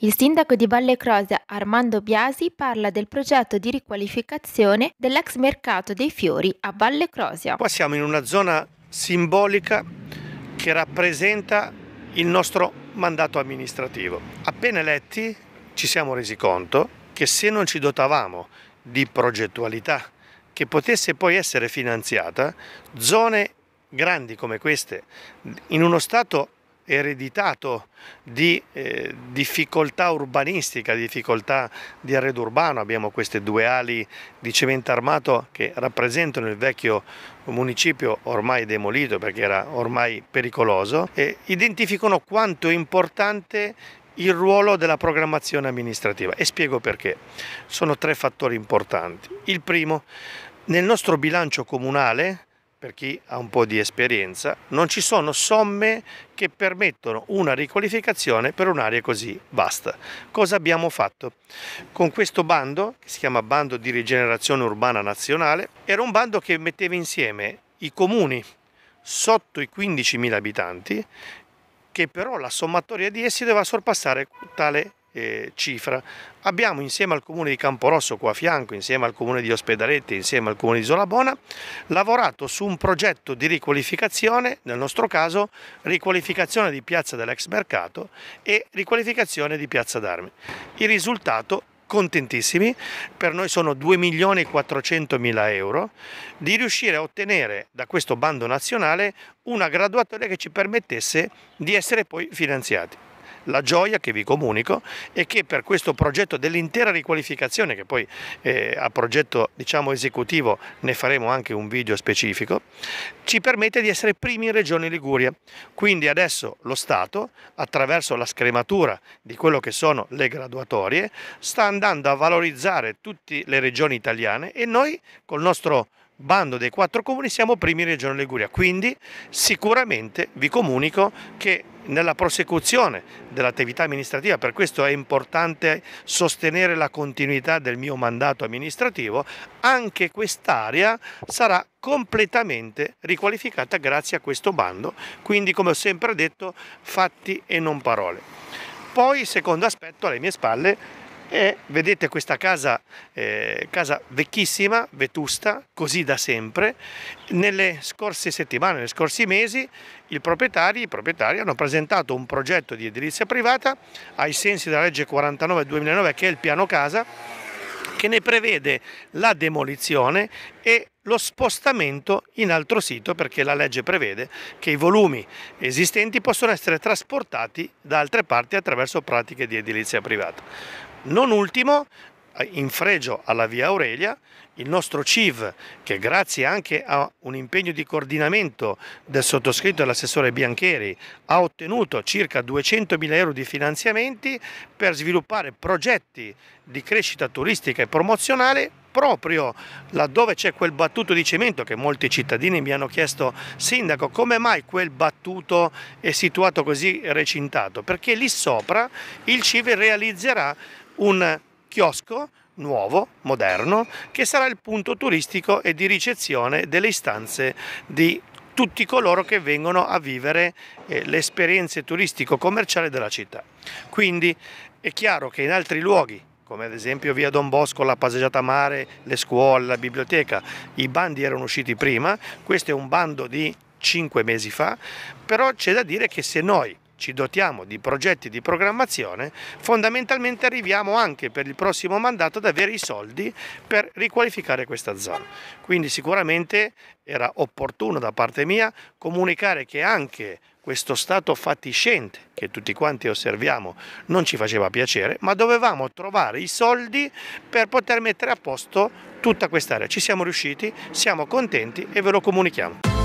Il sindaco di Valle Croce Armando Biasi parla del progetto di riqualificazione dell'ex mercato dei fiori a Valle Crosia. Qua siamo in una zona simbolica che rappresenta il nostro mandato amministrativo. Appena eletti ci siamo resi conto che se non ci dotavamo di progettualità che potesse poi essere finanziata, zone grandi come queste in uno stato ereditato di eh, difficoltà urbanistica, di difficoltà di arredo urbano, abbiamo queste due ali di cemento armato che rappresentano il vecchio municipio ormai demolito perché era ormai pericoloso e identificano quanto è importante il ruolo della programmazione amministrativa e spiego perché. Sono tre fattori importanti. Il primo, nel nostro bilancio comunale per chi ha un po' di esperienza, non ci sono somme che permettono una riqualificazione per un'area così vasta. Cosa abbiamo fatto? Con questo bando, che si chiama Bando di rigenerazione urbana nazionale, era un bando che metteva insieme i comuni sotto i 15.000 abitanti, che però la sommatoria di essi doveva sorpassare tale eh, cifra, abbiamo insieme al comune di Camporosso qua a fianco, insieme al comune di Ospedaletti, insieme al comune di Isolabona, lavorato su un progetto di riqualificazione, nel nostro caso riqualificazione di piazza dell'ex mercato e riqualificazione di piazza d'armi. Il risultato contentissimi, per noi sono 2 milioni e 400 mila euro, di riuscire a ottenere da questo bando nazionale una graduatoria che ci permettesse di essere poi finanziati la gioia che vi comunico è che per questo progetto dell'intera riqualificazione, che poi eh, a progetto diciamo, esecutivo ne faremo anche un video specifico, ci permette di essere primi in Regione Liguria. Quindi adesso lo Stato, attraverso la scrematura di quello che sono le graduatorie, sta andando a valorizzare tutte le regioni italiane e noi col nostro bando dei quattro comuni siamo primi in Regione Liguria, quindi sicuramente vi comunico che nella prosecuzione dell'attività amministrativa, per questo è importante sostenere la continuità del mio mandato amministrativo, anche quest'area sarà completamente riqualificata grazie a questo bando, quindi come ho sempre detto fatti e non parole. Poi secondo aspetto alle mie spalle e vedete questa casa, eh, casa vecchissima, vetusta, così da sempre. Nelle scorse settimane, nei scorsi mesi, i proprietari, i proprietari hanno presentato un progetto di edilizia privata ai sensi della legge 49-2009 che è il piano casa che ne prevede la demolizione e lo spostamento in altro sito perché la legge prevede che i volumi esistenti possono essere trasportati da altre parti attraverso pratiche di edilizia privata. Non ultimo, eh, in fregio alla via Aurelia, il nostro CIV, che grazie anche a un impegno di coordinamento del sottoscritto dell'assessore Biancheri ha ottenuto circa 200.000 euro di finanziamenti per sviluppare progetti di crescita turistica e promozionale proprio laddove c'è quel battuto di cemento che molti cittadini mi hanno chiesto sindaco come mai quel battuto è situato così recintato perché lì sopra il CIV realizzerà un chiosco nuovo, moderno, che sarà il punto turistico e di ricezione delle istanze di tutti coloro che vengono a vivere eh, le esperienze turistico-commerciali della città. Quindi è chiaro che in altri luoghi come ad esempio via Don Bosco, la passeggiata mare, le scuole, la biblioteca, i bandi erano usciti prima, questo è un bando di cinque mesi fa, però c'è da dire che se noi ci dotiamo di progetti di programmazione, fondamentalmente arriviamo anche per il prossimo mandato ad avere i soldi per riqualificare questa zona. Quindi sicuramente era opportuno da parte mia comunicare che anche questo stato fatiscente che tutti quanti osserviamo non ci faceva piacere, ma dovevamo trovare i soldi per poter mettere a posto tutta quest'area. Ci siamo riusciti, siamo contenti e ve lo comunichiamo.